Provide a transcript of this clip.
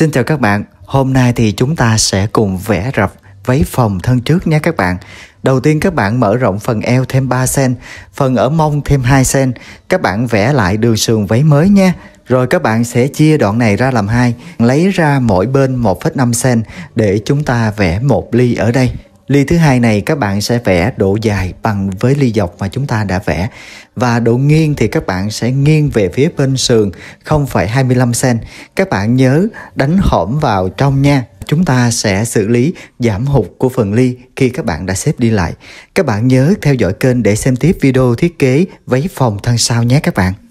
Xin chào các bạn, hôm nay thì chúng ta sẽ cùng vẽ rập váy phòng thân trước nhé các bạn. Đầu tiên các bạn mở rộng phần eo thêm 3 cm, phần ở mông thêm 2 cm. Các bạn vẽ lại đường sườn váy mới nhé Rồi các bạn sẽ chia đoạn này ra làm hai, lấy ra mỗi bên 1,5 cm để chúng ta vẽ một ly ở đây. Ly thứ hai này các bạn sẽ vẽ độ dài bằng với ly dọc mà chúng ta đã vẽ và độ nghiêng thì các bạn sẽ nghiêng về phía bên sườn 0,25 cm. Các bạn nhớ đánh hõm vào trong nha. Chúng ta sẽ xử lý giảm hụt của phần ly khi các bạn đã xếp đi lại. Các bạn nhớ theo dõi kênh để xem tiếp video thiết kế váy phòng thân sau nhé các bạn.